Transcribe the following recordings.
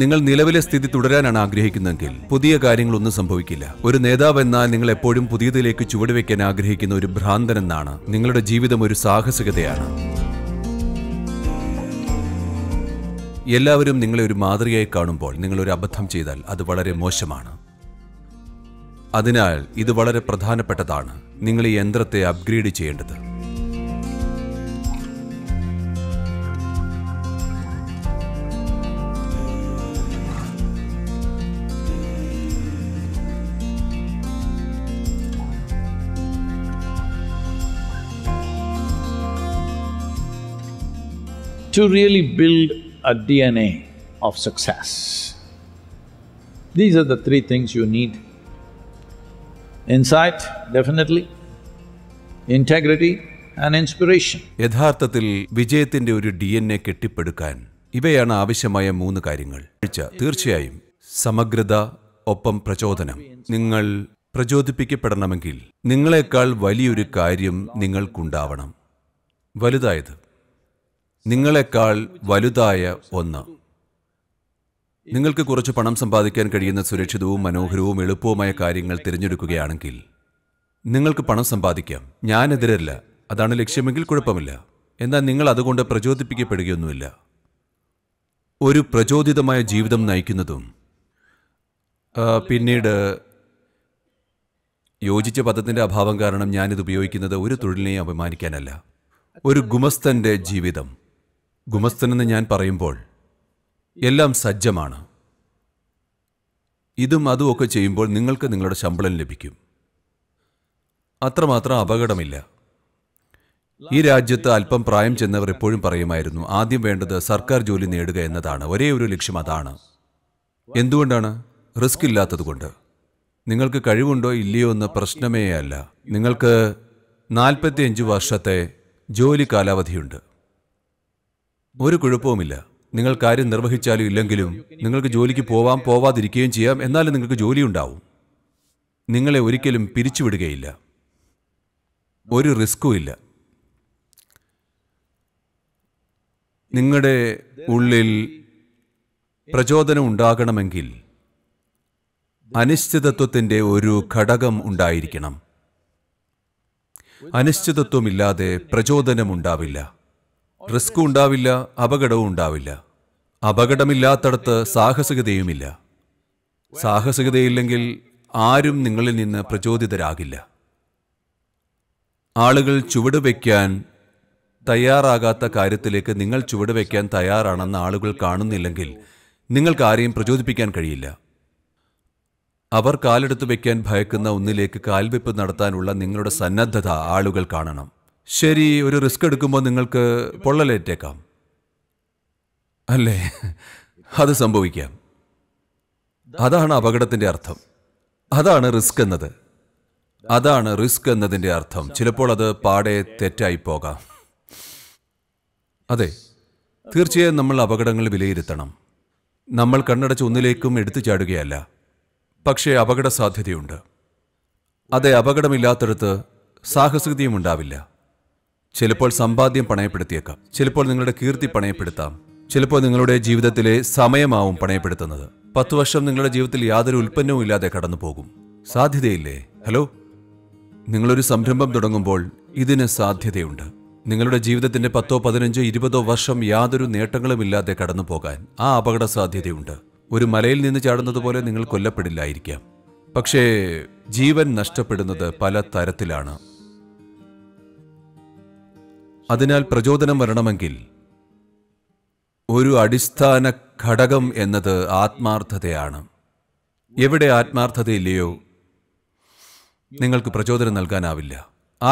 നിങ്ങൾ നിലവിലെ സ്ഥിതി തുടരാനാണ് ആഗ്രഹിക്കുന്നതെങ്കിൽ പുതിയ കാര്യങ്ങളൊന്നും സംഭവിക്കില്ല ഒരു നേതാവ് എന്നാൽ നിങ്ങൾ എപ്പോഴും പുതിയതിലേക്ക് ചുവടുവെക്കാൻ ആഗ്രഹിക്കുന്ന ഒരു ഭ്രാന്തൻ എന്നാണ് നിങ്ങളുടെ ജീവിതം ഒരു സാഹസികതയാണ് എല്ലാവരും നിങ്ങളെ ഒരു മാതൃകയായി കാണുമ്പോൾ നിങ്ങൾ ഒരു അബദ്ധം ചെയ്താൽ അത് വളരെ മോശമാണ് അതിനാൽ ഇത് വളരെ പ്രധാനപ്പെട്ടതാണ് നിങ്ങൾ ഈ യന്ത്രത്തെ അപ്ഗ്രേഡ് ചെയ്യേണ്ടത് to really build a DNA of success. These are the three things you need. Insight, definitely, integrity and inspiration. യഥാർത്ഥത്തിൽ വിജയത്തിന്റെ ഒരു ഡി എൻ എ കെട്ടിപ്പടുക്കാൻ ഇവയാണ് ആവശ്യമായ മൂന്ന് കാര്യങ്ങൾ തീർച്ചയായും സമഗ്രത ഒപ്പം പ്രചോദനം നിങ്ങൾ പ്രചോദിപ്പിക്കപ്പെടണമെങ്കിൽ നിങ്ങളെക്കാൾ വലിയൊരു കാര്യം നിങ്ങൾക്കുണ്ടാവണം വലുതായത് നിങ്ങളെക്കാൾ വലുതായ ഒന്ന് നിങ്ങൾക്ക് കുറച്ച് പണം സമ്പാദിക്കാൻ കഴിയുന്ന സുരക്ഷിതവും മനോഹരവും എളുപ്പവുമായ കാര്യങ്ങൾ തിരഞ്ഞെടുക്കുകയാണെങ്കിൽ നിങ്ങൾക്ക് പണം സമ്പാദിക്കാം ഞാൻ എതിരല്ല അതാണ് ലക്ഷ്യമെങ്കിൽ കുഴപ്പമില്ല എന്നാൽ നിങ്ങൾ അതുകൊണ്ട് പ്രചോദിപ്പിക്കപ്പെടുകയൊന്നുമില്ല ഒരു പ്രചോദിതമായ ജീവിതം നയിക്കുന്നതും പിന്നീട് യോജിച്ച പദത്തിൻ്റെ അഭാവം കാരണം ഞാനിത് ഉപയോഗിക്കുന്നത് ഒരു തൊഴിലിനെയും അപമാനിക്കാനല്ല ഒരു ഗുമസ്തൻ്റെ ജീവിതം ഗുമസ്തനെന്ന് ഞാൻ പറയുമ്പോൾ എല്ലാം സജ്ജമാണ് ഇതും ഒക്കെ ചെയ്യുമ്പോൾ നിങ്ങൾക്ക് നിങ്ങളുടെ ശമ്പളം ലഭിക്കും അത്രമാത്രം അപകടമില്ല ഈ രാജ്യത്ത് അല്പം പ്രായം ചെന്നവർ എപ്പോഴും പറയുമായിരുന്നു ആദ്യം വേണ്ടത് സർക്കാർ ജോലി നേടുക എന്നതാണ് ഒരേ ഒരു ലക്ഷ്യം അതാണ് എന്തുകൊണ്ടാണ് റിസ്ക് ഇല്ലാത്തതുകൊണ്ട് നിങ്ങൾക്ക് കഴിവുണ്ടോ ഇല്ലയോ എന്ന പ്രശ്നമേ അല്ല നിങ്ങൾക്ക് നാൽപ്പത്തിയഞ്ച് വർഷത്തെ ജോലി കാലാവധിയുണ്ട് ഒരു കുഴപ്പവുമില്ല നിങ്ങൾ കാര്യം നിർവഹിച്ചാലും ഇല്ലെങ്കിലും നിങ്ങൾക്ക് ജോലിക്ക് പോവാം പോവാതിരിക്കുകയും ചെയ്യാം എന്നാലും നിങ്ങൾക്ക് ജോലി ഉണ്ടാവും നിങ്ങളെ ഒരിക്കലും പിരിച്ചുവിടുകയില്ല ഒരു റിസ്ക്കും ഇല്ല നിങ്ങളുടെ ഉള്ളിൽ പ്രചോദനം ഉണ്ടാകണമെങ്കിൽ അനിശ്ചിതത്വത്തിൻ്റെ ഒരു ഘടകം ഉണ്ടായിരിക്കണം അനിശ്ചിതത്വമില്ലാതെ പ്രചോദനമുണ്ടാവില്ല റിസ്ക് ഉണ്ടാവില്ല അപകടവും ഉണ്ടാവില്ല അപകടമില്ലാത്തടത്ത് സാഹസികതയുമില്ല സാഹസികതയില്ലെങ്കിൽ ആരും നിങ്ങളിൽ നിന്ന് പ്രചോദിതരാകില്ല ആളുകൾ ചുവടുവെക്കാൻ തയ്യാറാകാത്ത കാര്യത്തിലേക്ക് നിങ്ങൾ ചുവടുവെക്കാൻ തയ്യാറാണെന്ന് ആളുകൾ കാണുന്നില്ലെങ്കിൽ നിങ്ങൾക്ക് ആരെയും പ്രചോദിപ്പിക്കാൻ കഴിയില്ല അവർ കാലെടുത്ത് വയ്ക്കാൻ ഭയക്കുന്ന ഒന്നിലേക്ക് കാൽവെപ്പ് നടത്താനുള്ള നിങ്ങളുടെ സന്നദ്ധത ആളുകൾ കാണണം ശരി ഒരു റിസ്ക് എടുക്കുമ്പോൾ നിങ്ങൾക്ക് പൊള്ളലേറ്റേക്കാം അല്ലേ അത് സംഭവിക്കാം അതാണ് അപകടത്തിൻ്റെ അർത്ഥം അതാണ് റിസ്ക് എന്നത് അതാണ് റിസ്ക് എന്നതിൻ്റെ അർത്ഥം ചിലപ്പോൾ അത് പാടെ തെറ്റായി പോകാം അതെ തീർച്ചയായും നമ്മൾ അപകടങ്ങൾ വിലയിരുത്തണം നമ്മൾ കണ്ണടച്ച് ഒന്നിലേക്കും എടുത്തു ചാടുകയല്ല പക്ഷേ അപകട സാധ്യതയുണ്ട് അതെ അപകടമില്ലാത്തടത്ത് സാഹസികതയും ഉണ്ടാവില്ല ചിലപ്പോൾ സമ്പാദ്യം പണയപ്പെടുത്തിയേക്കാം ചിലപ്പോൾ നിങ്ങളുടെ കീർത്തി പണയപ്പെടുത്താം ചിലപ്പോൾ നിങ്ങളുടെ ജീവിതത്തിലെ സമയമാവും പണയപ്പെടുത്തുന്നത് പത്തു വർഷം നിങ്ങളുടെ ജീവിതത്തിൽ യാതൊരു ഉൽപ്പന്നവും ഇല്ലാതെ കടന്നു പോകും സാധ്യതയില്ലേ ഹലോ നിങ്ങളൊരു സംരംഭം തുടങ്ങുമ്പോൾ ഇതിന് സാധ്യതയുണ്ട് നിങ്ങളുടെ ജീവിതത്തിന്റെ പത്തോ പതിനഞ്ചോ ഇരുപതോ വർഷം യാതൊരു നേട്ടങ്ങളും ഇല്ലാതെ കടന്നു പോകാൻ ആ അപകട സാധ്യതയുണ്ട് ഒരു മലയിൽ നിന്ന് ചാടുന്നതുപോലെ നിങ്ങൾ കൊല്ലപ്പെടില്ലായിരിക്കാം പക്ഷേ ജീവൻ നഷ്ടപ്പെടുന്നത് പല തരത്തിലാണ് അതിനാൽ പ്രചോദനം വരണമെങ്കിൽ ഒരു അടിസ്ഥാന ഘടകം എന്നത് ആത്മാർത്ഥതയാണ് എവിടെ ആത്മാർത്ഥതയില്ലയോ നിങ്ങൾക്ക് പ്രചോദനം നൽകാനാവില്ല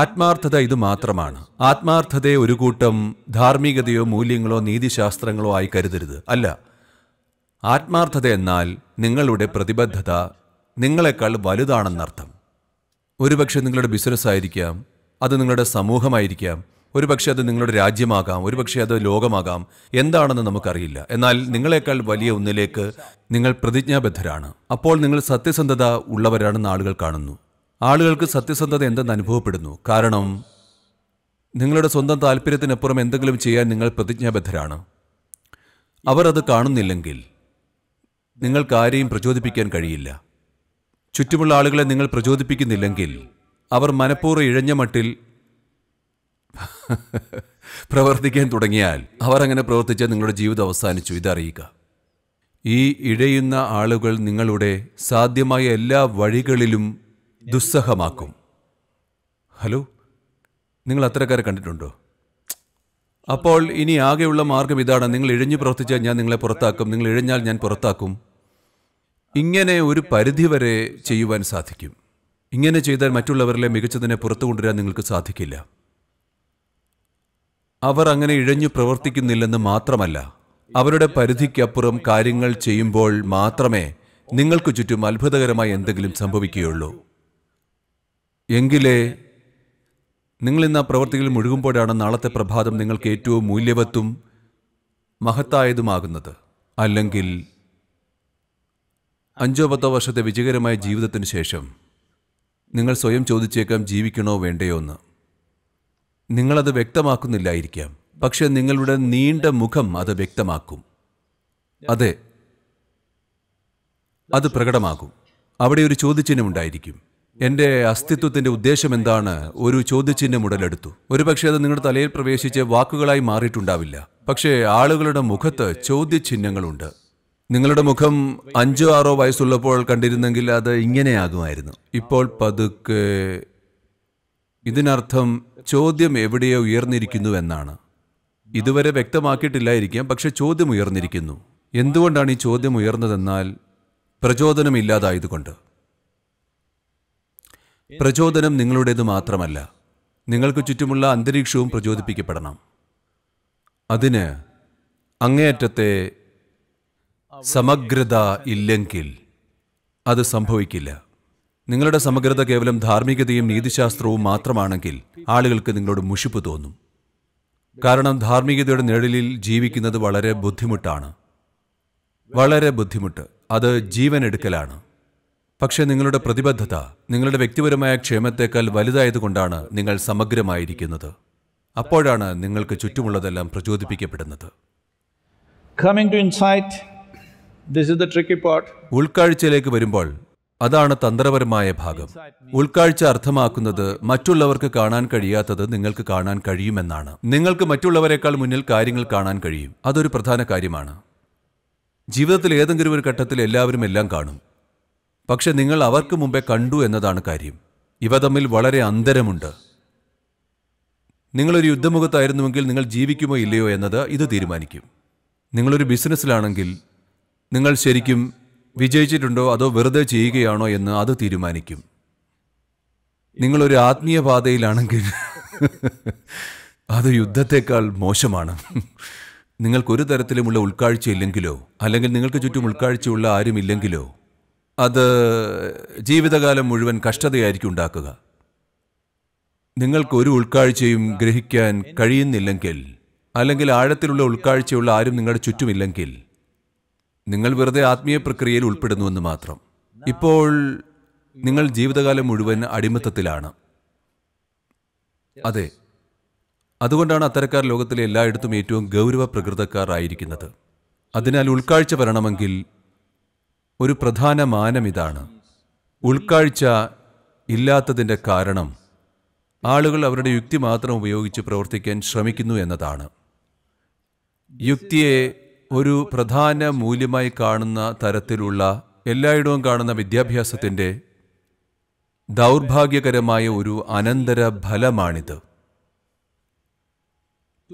ആത്മാർത്ഥത ഇത് മാത്രമാണ് ആത്മാർത്ഥതയെ ഒരു കൂട്ടം ധാർമ്മികതയോ മൂല്യങ്ങളോ നീതിശാസ്ത്രങ്ങളോ ആയി കരുതരുത് അല്ല ആത്മാർത്ഥത എന്നാൽ നിങ്ങളുടെ പ്രതിബദ്ധത നിങ്ങളെക്കാൾ വലുതാണെന്നർത്ഥം ഒരുപക്ഷെ നിങ്ങളുടെ ബിസിനസ് ആയിരിക്കാം അത് നിങ്ങളുടെ സമൂഹമായിരിക്കാം പക്ഷേ അത് നിങ്ങളുടെ രാജ്യമാകാം പക്ഷേ അത് ലോകമാകാം എന്താണെന്ന് നമുക്കറിയില്ല എന്നാൽ നിങ്ങളെക്കാൾ വലിയ ഒന്നിലേക്ക് നിങ്ങൾ പ്രതിജ്ഞാബദ്ധരാണ് അപ്പോൾ നിങ്ങൾ സത്യസന്ധത ഉള്ളവരാണെന്ന് ആളുകൾ കാണുന്നു ആളുകൾക്ക് സത്യസന്ധത എന്തെന്ന് അനുഭവപ്പെടുന്നു കാരണം നിങ്ങളുടെ സ്വന്തം താല്പര്യത്തിനപ്പുറം എന്തെങ്കിലും ചെയ്യാൻ നിങ്ങൾ പ്രതിജ്ഞാബദ്ധരാണ് അവർ അത് കാണുന്നില്ലെങ്കിൽ നിങ്ങൾക്ക് ആരെയും പ്രചോദിപ്പിക്കാൻ കഴിയില്ല ചുറ്റുമുള്ള ആളുകളെ നിങ്ങൾ പ്രചോദിപ്പിക്കുന്നില്ലെങ്കിൽ അവർ മനഃപൂർവ്വം ഇഴഞ്ഞ മട്ടിൽ പ്രവർത്തിക്കാൻ തുടങ്ങിയാൽ അവർ അങ്ങനെ പ്രവർത്തിച്ച് നിങ്ങളുടെ ജീവിതം അവസാനിച്ചു ഇതറിയുക ഈ ഇഴയുന്ന ആളുകൾ നിങ്ങളുടെ സാധ്യമായ എല്ലാ വഴികളിലും ദുസ്സഹമാക്കും ഹലോ നിങ്ങൾ അത്തരക്കാരെ കണ്ടിട്ടുണ്ടോ അപ്പോൾ ഇനി ആകെയുള്ള മാർഗം ഇതാണ് നിങ്ങൾ ഇഴഞ്ഞു പ്രവർത്തിച്ചാൽ ഞാൻ നിങ്ങളെ പുറത്താക്കും നിങ്ങൾ ഇഴഞ്ഞാൽ ഞാൻ പുറത്താക്കും ഇങ്ങനെ ഒരു പരിധിവരെ ചെയ്യുവാൻ സാധിക്കും ഇങ്ങനെ ചെയ്താൽ മറ്റുള്ളവരിലെ മികച്ചതിനെ പുറത്തു കൊണ്ടുവരാൻ നിങ്ങൾക്ക് സാധിക്കില്ല അവർ അങ്ങനെ ഇഴഞ്ഞു പ്രവർത്തിക്കുന്നില്ലെന്ന് മാത്രമല്ല അവരുടെ പരിധിക്കപ്പുറം കാര്യങ്ങൾ ചെയ്യുമ്പോൾ മാത്രമേ നിങ്ങൾക്ക് ചുറ്റും അത്ഭുതകരമായി എന്തെങ്കിലും സംഭവിക്കുകയുള്ളൂ എങ്കിലേ നിങ്ങൾ ഇന്ന് ആ പ്രവർത്തികൾ മുഴുകുമ്പോഴാണ് നാളത്തെ പ്രഭാതം നിങ്ങൾക്ക് ഏറ്റവും മൂല്യവത്തും മഹത്തായതുമാകുന്നത് അല്ലെങ്കിൽ അഞ്ചോ പത്തോ വർഷത്തെ വിജയകരമായ ജീവിതത്തിന് ശേഷം നിങ്ങൾ സ്വയം ചോദിച്ചേക്കാം ജീവിക്കണോ വേണ്ടയോ എന്ന് നിങ്ങളത് വ്യക്തമാക്കുന്നില്ലായിരിക്കാം പക്ഷെ നിങ്ങളുടെ നീണ്ട മുഖം അത് വ്യക്തമാക്കും അതെ അത് പ്രകടമാകും അവിടെ ഒരു ചോദ്യചിഹ്നം ഉണ്ടായിരിക്കും എൻ്റെ അസ്തിത്വത്തിൻ്റെ ഉദ്ദേശം എന്താണ് ഒരു ചോദ്യചിഹ്നം ഉടലെടുത്തു ഒരുപക്ഷെ അത് നിങ്ങളുടെ തലയിൽ പ്രവേശിച്ച് വാക്കുകളായി മാറിയിട്ടുണ്ടാവില്ല പക്ഷേ ആളുകളുടെ മുഖത്ത് ചോദ്യചിഹ്നങ്ങളുണ്ട് നിങ്ങളുടെ മുഖം അഞ്ചോ ആറോ വയസ്സുള്ളപ്പോൾ കണ്ടിരുന്നെങ്കിൽ അത് ഇങ്ങനെയാകുമായിരുന്നു ഇപ്പോൾ പതുക്കെ ഇതിനർത്ഥം ചോദ്യം എവിടെയോ ഉയർന്നിരിക്കുന്നു എന്നാണ് ഇതുവരെ വ്യക്തമാക്കിയിട്ടില്ലായിരിക്കാം പക്ഷെ ചോദ്യം ഉയർന്നിരിക്കുന്നു എന്തുകൊണ്ടാണ് ഈ ചോദ്യം ഉയർന്നതെന്നാൽ പ്രചോദനമില്ലാതായതുകൊണ്ട് പ്രചോദനം നിങ്ങളുടേത് മാത്രമല്ല നിങ്ങൾക്ക് ചുറ്റുമുള്ള അന്തരീക്ഷവും പ്രചോദിപ്പിക്കപ്പെടണം അതിന് അങ്ങേയറ്റത്തെ സമഗ്രത ഇല്ലെങ്കിൽ അത് സംഭവിക്കില്ല നിങ്ങളുടെ സമഗ്രത കേവലം ധാർമ്മികതയും നീതിശാസ്ത്രവും മാത്രമാണെങ്കിൽ ആളുകൾക്ക് നിങ്ങളോട് മുഷിപ്പ് തോന്നും കാരണം ധാർമ്മികതയുടെ നിഴലിൽ ജീവിക്കുന്നത് വളരെ ബുദ്ധിമുട്ടാണ് വളരെ ബുദ്ധിമുട്ട് അത് ജീവൻ എടുക്കലാണ് പക്ഷേ നിങ്ങളുടെ പ്രതിബദ്ധത നിങ്ങളുടെ വ്യക്തിപരമായ ക്ഷേമത്തേക്കാൾ വലുതായതുകൊണ്ടാണ് നിങ്ങൾ സമഗ്രമായിരിക്കുന്നത് അപ്പോഴാണ് നിങ്ങൾക്ക് ചുറ്റുമുള്ളതെല്ലാം പ്രചോദിപ്പിക്കപ്പെടുന്നത് ടു ഇൻസൈറ്റ് ദിസ് ട്രിക്കി ഉൾക്കാഴ്ചയിലേക്ക് വരുമ്പോൾ അതാണ് തന്ത്രപരമായ ഭാഗം ഉൾക്കാഴ്ച അർത്ഥമാക്കുന്നത് മറ്റുള്ളവർക്ക് കാണാൻ കഴിയാത്തത് നിങ്ങൾക്ക് കാണാൻ കഴിയുമെന്നാണ് നിങ്ങൾക്ക് മറ്റുള്ളവരെക്കാൾ മുന്നിൽ കാര്യങ്ങൾ കാണാൻ കഴിയും അതൊരു പ്രധാന കാര്യമാണ് ജീവിതത്തിൽ ഏതെങ്കിലും ഒരു ഘട്ടത്തിൽ എല്ലാവരും എല്ലാം കാണും പക്ഷെ നിങ്ങൾ അവർക്ക് മുമ്പേ കണ്ടു എന്നതാണ് കാര്യം ഇവ തമ്മിൽ വളരെ അന്തരമുണ്ട് നിങ്ങളൊരു യുദ്ധമുഖത്തായിരുന്നുവെങ്കിൽ നിങ്ങൾ ജീവിക്കുമോ ഇല്ലയോ എന്നത് ഇത് തീരുമാനിക്കും നിങ്ങളൊരു ബിസിനസ്സിലാണെങ്കിൽ നിങ്ങൾ ശരിക്കും വിജയിച്ചിട്ടുണ്ടോ അതോ വെറുതെ ചെയ്യുകയാണോ എന്ന് അത് തീരുമാനിക്കും നിങ്ങളൊരു ആത്മീയ പാതയിലാണെങ്കിൽ അത് യുദ്ധത്തെക്കാൾ മോശമാണ് നിങ്ങൾക്കൊരു തരത്തിലുമുള്ള ഉൾക്കാഴ്ചയില്ലെങ്കിലോ അല്ലെങ്കിൽ നിങ്ങൾക്ക് ചുറ്റും ഉൾക്കാഴ്ചയുള്ള ആരുമില്ലെങ്കിലോ അത് ജീവിതകാലം മുഴുവൻ കഷ്ടതയായിരിക്കും ഉണ്ടാക്കുക നിങ്ങൾക്കൊരു ഉൾക്കാഴ്ചയും ഗ്രഹിക്കാൻ കഴിയുന്നില്ലെങ്കിൽ അല്ലെങ്കിൽ ആഴത്തിലുള്ള ഉൾക്കാഴ്ചയുള്ള ആരും നിങ്ങളുടെ ചുറ്റുമില്ലെങ്കിൽ നിങ്ങൾ വെറുതെ ആത്മീയ പ്രക്രിയയിൽ ഉൾപ്പെടുന്നുവെന്ന് മാത്രം ഇപ്പോൾ നിങ്ങൾ ജീവിതകാലം മുഴുവൻ അടിമത്തത്തിലാണ് അതെ അതുകൊണ്ടാണ് അത്തരക്കാർ ലോകത്തിലെ എല്ലായിടത്തും ഏറ്റവും ഗൗരവ ആയിരിക്കുന്നത് അതിനാൽ ഉൾക്കാഴ്ച വരണമെങ്കിൽ ഒരു പ്രധാന മാനം ഇതാണ് ഉൾക്കാഴ്ച ഇല്ലാത്തതിൻ്റെ കാരണം ആളുകൾ അവരുടെ യുക്തി മാത്രം ഉപയോഗിച്ച് പ്രവർത്തിക്കാൻ ശ്രമിക്കുന്നു എന്നതാണ് യുക്തിയെ ഒരു പ്രധാന മൂല്യമായി കാണുന്ന തരത്തിലുള്ള എല്ലായിടവും കാണുന്ന വിദ്യാഭ്യാസത്തിൻ്റെ ദൗർഭാഗ്യകരമായ ഒരു അനന്തര ഫലമാണിത്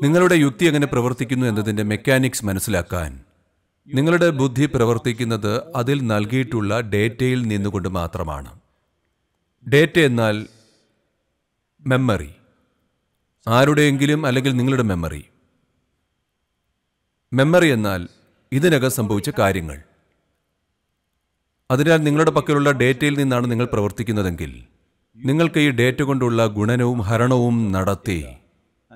നിങ്ങളുടെ യുക്തി എങ്ങനെ പ്രവർത്തിക്കുന്നു എന്നതിൻ്റെ മെക്കാനിക്സ് മനസ്സിലാക്കാൻ നിങ്ങളുടെ ബുദ്ധി പ്രവർത്തിക്കുന്നത് അതിൽ നൽകിയിട്ടുള്ള ഡേറ്റയിൽ നിന്നുകൊണ്ട് മാത്രമാണ് ഡേറ്റ എന്നാൽ മെമ്മറി ആരുടെയെങ്കിലും അല്ലെങ്കിൽ നിങ്ങളുടെ മെമ്മറി മെമ്മറി എന്നാൽ ഇതിനകം സംഭവിച്ച കാര്യങ്ങൾ അതിനാൽ നിങ്ങളുടെ പക്കലുള്ള ഡേറ്റയിൽ നിന്നാണ് നിങ്ങൾ പ്രവർത്തിക്കുന്നതെങ്കിൽ നിങ്ങൾക്ക് ഈ ഡേറ്റ കൊണ്ടുള്ള ഗുണനവും ഹരണവും നടത്തി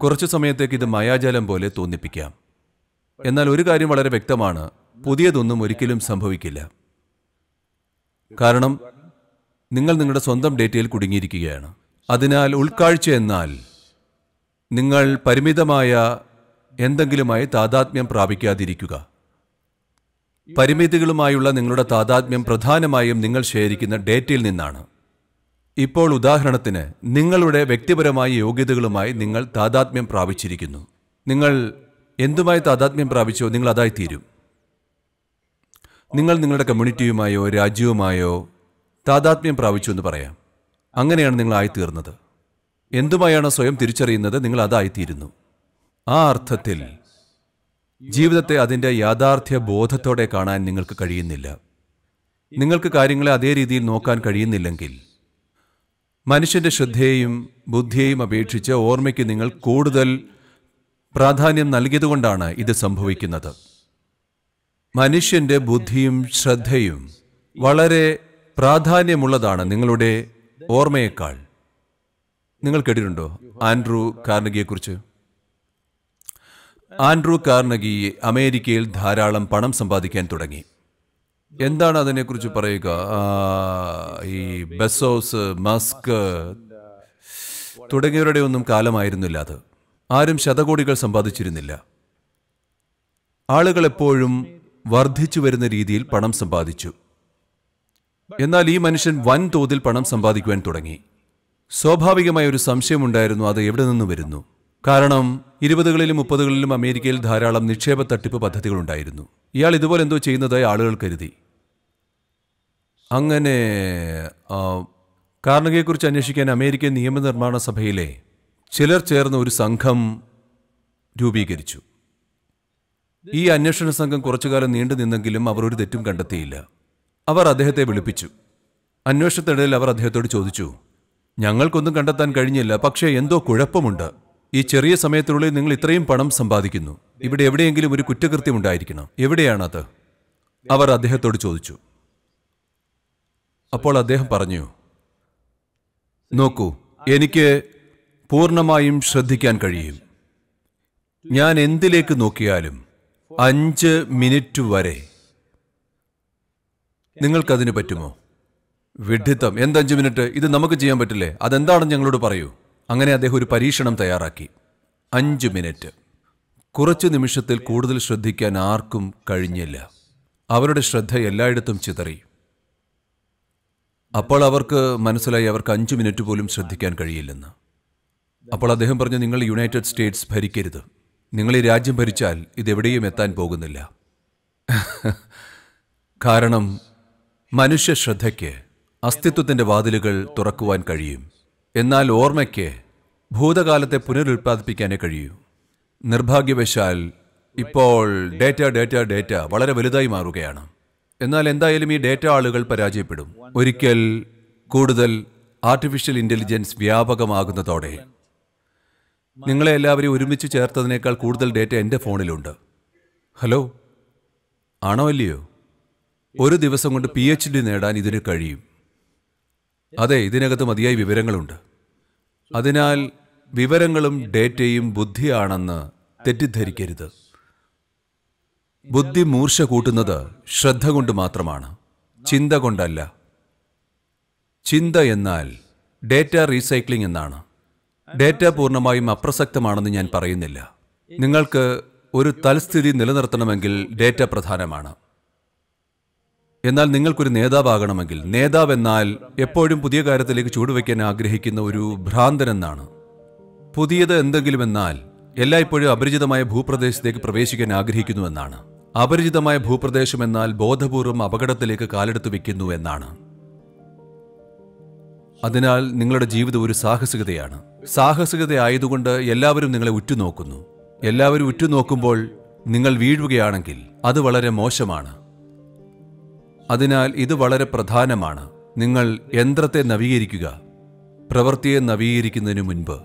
കുറച്ചു സമയത്തേക്ക് ഇത് മായാജാലം പോലെ തോന്നിപ്പിക്കാം എന്നാൽ ഒരു കാര്യം വളരെ വ്യക്തമാണ് പുതിയതൊന്നും ഒരിക്കലും സംഭവിക്കില്ല കാരണം നിങ്ങൾ നിങ്ങളുടെ സ്വന്തം ഡേറ്റയിൽ കുടുങ്ങിയിരിക്കുകയാണ് അതിനാൽ ഉൾക്കാഴ്ച എന്നാൽ നിങ്ങൾ പരിമിതമായ എന്തെങ്കിലുമായി താതാത്മ്യം പ്രാപിക്കാതിരിക്കുക പരിമിതികളുമായുള്ള നിങ്ങളുടെ താതാത്മ്യം പ്രധാനമായും നിങ്ങൾ ശേഖരിക്കുന്ന ഡേറ്റയിൽ നിന്നാണ് ഇപ്പോൾ ഉദാഹരണത്തിന് നിങ്ങളുടെ വ്യക്തിപരമായ യോഗ്യതകളുമായി നിങ്ങൾ താതാത്മ്യം പ്രാപിച്ചിരിക്കുന്നു നിങ്ങൾ എന്തുമായി താതാത്മ്യം പ്രാപിച്ചോ നിങ്ങൾ അതായി തീരും നിങ്ങൾ നിങ്ങളുടെ കമ്മ്യൂണിറ്റിയുമായോ രാജ്യവുമായോ താതാത്മ്യം പ്രാപിച്ചു എന്ന് പറയാം അങ്ങനെയാണ് നിങ്ങൾ ആയിത്തീർന്നത് എന്തുമായാണ് സ്വയം തിരിച്ചറിയുന്നത് നിങ്ങൾ അതായിത്തീരുന്നു ആ അർത്ഥത്തിൽ ജീവിതത്തെ അതിൻ്റെ യാഥാർത്ഥ്യ ബോധത്തോടെ കാണാൻ നിങ്ങൾക്ക് കഴിയുന്നില്ല നിങ്ങൾക്ക് കാര്യങ്ങളെ അതേ രീതിയിൽ നോക്കാൻ കഴിയുന്നില്ലെങ്കിൽ മനുഷ്യൻ്റെ ശ്രദ്ധയെയും ബുദ്ധിയെയും അപേക്ഷിച്ച് ഓർമ്മയ്ക്ക് നിങ്ങൾ കൂടുതൽ പ്രാധാന്യം നൽകിയതുകൊണ്ടാണ് ഇത് സംഭവിക്കുന്നത് മനുഷ്യൻ്റെ ബുദ്ധിയും ശ്രദ്ധയും വളരെ പ്രാധാന്യമുള്ളതാണ് നിങ്ങളുടെ ഓർമ്മയേക്കാൾ നിങ്ങൾ കേട്ടിട്ടുണ്ടോ ആൻഡ്രൂ കാർണികയെക്കുറിച്ച് ആൻഡ്രൂ കാർണഗിയെ അമേരിക്കയിൽ ധാരാളം പണം സമ്പാദിക്കാൻ തുടങ്ങി എന്താണ് അതിനെക്കുറിച്ച് പറയുക ഈ ബസോസ് മസ്ക് തുടങ്ങിയവരുടെ ഒന്നും കാലമായിരുന്നില്ല അത് ആരും ശതകോടികൾ സമ്പാദിച്ചിരുന്നില്ല ആളുകൾ എപ്പോഴും വർദ്ധിച്ചു വരുന്ന രീതിയിൽ പണം സമ്പാദിച്ചു എന്നാൽ ഈ മനുഷ്യൻ വൻതോതിൽ പണം സമ്പാദിക്കുവാൻ തുടങ്ങി സ്വാഭാവികമായ ഒരു സംശയമുണ്ടായിരുന്നു അത് എവിടെ നിന്ന് വരുന്നു കാരണം ഇരുപതുകളിലും മുപ്പതുകളിലും അമേരിക്കയിൽ ധാരാളം നിക്ഷേപ തട്ടിപ്പ് പദ്ധതികളുണ്ടായിരുന്നു ഇയാൾ ഇതുപോലെ എന്തോ ചെയ്യുന്നതായി ആളുകൾ കരുതി അങ്ങനെ കാർണികയെക്കുറിച്ച് അന്വേഷിക്കാൻ അമേരിക്കൻ നിയമനിർമ്മാണ സഭയിലെ ചിലർ ചേർന്ന ഒരു സംഘം രൂപീകരിച്ചു ഈ അന്വേഷണ സംഘം കുറച്ചുകാലം നീണ്ടു നിന്നെങ്കിലും അവർ ഒരു തെറ്റും കണ്ടെത്തിയില്ല അവർ അദ്ദേഹത്തെ വിളിപ്പിച്ചു അന്വേഷണത്തിനിടയിൽ അവർ അദ്ദേഹത്തോട് ചോദിച്ചു ഞങ്ങൾക്കൊന്നും കണ്ടെത്താൻ കഴിഞ്ഞില്ല പക്ഷേ എന്തോ കുഴപ്പമുണ്ട് ഈ ചെറിയ സമയത്തിനുള്ളിൽ നിങ്ങൾ ഇത്രയും പണം സമ്പാദിക്കുന്നു ഇവിടെ എവിടെയെങ്കിലും ഒരു കുറ്റകൃത്യം ഉണ്ടായിരിക്കണം എവിടെയാണത് അവർ അദ്ദേഹത്തോട് ചോദിച്ചു അപ്പോൾ അദ്ദേഹം പറഞ്ഞു നോക്കൂ എനിക്ക് പൂർണ്ണമായും ശ്രദ്ധിക്കാൻ കഴിയും ഞാൻ എന്തിലേക്ക് നോക്കിയാലും അഞ്ച് മിനിറ്റ് വരെ നിങ്ങൾക്കതിന് പറ്റുമോ വിഡിത്തം എന്തഞ്ച് മിനിറ്റ് ഇത് നമുക്ക് ചെയ്യാൻ പറ്റില്ലേ അതെന്താണെന്ന് ഞങ്ങളോട് പറയൂ അങ്ങനെ അദ്ദേഹം ഒരു പരീക്ഷണം തയ്യാറാക്കി അഞ്ച് മിനിറ്റ് കുറച്ചു നിമിഷത്തിൽ കൂടുതൽ ശ്രദ്ധിക്കാൻ ആർക്കും കഴിഞ്ഞില്ല അവരുടെ ശ്രദ്ധ എല്ലായിടത്തും ചിതറി അപ്പോൾ അവർക്ക് മനസ്സിലായി അവർക്ക് അഞ്ച് മിനിറ്റ് പോലും ശ്രദ്ധിക്കാൻ കഴിയില്ലെന്ന് അപ്പോൾ അദ്ദേഹം പറഞ്ഞു നിങ്ങൾ യുണൈറ്റഡ് സ്റ്റേറ്റ്സ് ഭരിക്കരുത് നിങ്ങൾ ഈ രാജ്യം ഭരിച്ചാൽ ഇതെവിടെയും എത്താൻ പോകുന്നില്ല കാരണം മനുഷ്യ ശ്രദ്ധയ്ക്ക് അസ്തിത്വത്തിൻ്റെ വാതിലുകൾ തുറക്കുവാൻ കഴിയും എന്നാൽ ഓർമ്മയ്ക്ക് ഭൂതകാലത്തെ പുനരുൽപ്പാദിപ്പിക്കാനേ കഴിയൂ നിർഭാഗ്യവശാൽ ഇപ്പോൾ ഡേറ്റ ഡേറ്റ ഡേറ്റ വളരെ വലുതായി മാറുകയാണ് എന്നാൽ എന്തായാലും ഈ ഡേറ്റ ആളുകൾ പരാജയപ്പെടും ഒരിക്കൽ കൂടുതൽ ആർട്ടിഫിഷ്യൽ ഇൻ്റലിജൻസ് വ്യാപകമാകുന്നതോടെ നിങ്ങളെ എല്ലാവരെയും ഒരുമിച്ച് ചേർത്തതിനേക്കാൾ കൂടുതൽ ഡേറ്റ എൻ്റെ ഫോണിലുണ്ട് ഹലോ ആണോ അല്ലയോ ഒരു ദിവസം കൊണ്ട് പി എച്ച് ഡി നേടാൻ ഇതിന് കഴിയും അതെ ഇതിനകത്ത് മതിയായ വിവരങ്ങളുണ്ട് അതിനാൽ വിവരങ്ങളും ഡേറ്റയും ബുദ്ധിയാണെന്ന് തെറ്റിദ്ധരിക്കരുത് ബുദ്ധി മൂർച്ച കൂട്ടുന്നത് ശ്രദ്ധ കൊണ്ട് മാത്രമാണ് ചിന്ത കൊണ്ടല്ല ചിന്ത എന്നാൽ ഡേറ്റ റീസൈക്ലിംഗ് എന്നാണ് ഡേറ്റ പൂർണ്ണമായും അപ്രസക്തമാണെന്ന് ഞാൻ പറയുന്നില്ല നിങ്ങൾക്ക് ഒരു തൽസ്ഥിതി നിലനിർത്തണമെങ്കിൽ ഡേറ്റ പ്രധാനമാണ് എന്നാൽ നിങ്ങൾക്കൊരു നേതാവാകണമെങ്കിൽ നേതാവ് എന്നാൽ എപ്പോഴും പുതിയ കാര്യത്തിലേക്ക് ചൂടുവയ്ക്കാൻ ആഗ്രഹിക്കുന്ന ഒരു ഭ്രാന്തനെന്നാണ് പുതിയത് എന്തെങ്കിലും എന്നാൽ എല്ലായ്പ്പോഴും അപരിചിതമായ ഭൂപ്രദേശത്തേക്ക് പ്രവേശിക്കാൻ ആഗ്രഹിക്കുന്നുവെന്നാണ് അപരിചിതമായ ഭൂപ്രദേശം എന്നാൽ ബോധപൂർവം അപകടത്തിലേക്ക് കാലെടുത്ത് വയ്ക്കുന്നു എന്നാണ് അതിനാൽ നിങ്ങളുടെ ജീവിതം ഒരു സാഹസികതയാണ് സാഹസികത ആയതുകൊണ്ട് എല്ലാവരും നിങ്ങളെ ഉറ്റുനോക്കുന്നു എല്ലാവരും ഉറ്റുനോക്കുമ്പോൾ നിങ്ങൾ വീഴുകയാണെങ്കിൽ അത് വളരെ മോശമാണ് അതിനാൽ ഇത് വളരെ പ്രധാനമാണ് നിങ്ങൾ യന്ത്രത്തെ നവീകരിക്കുക പ്രവൃത്തിയെ നവീകരിക്കുന്നതിന് മുൻപ്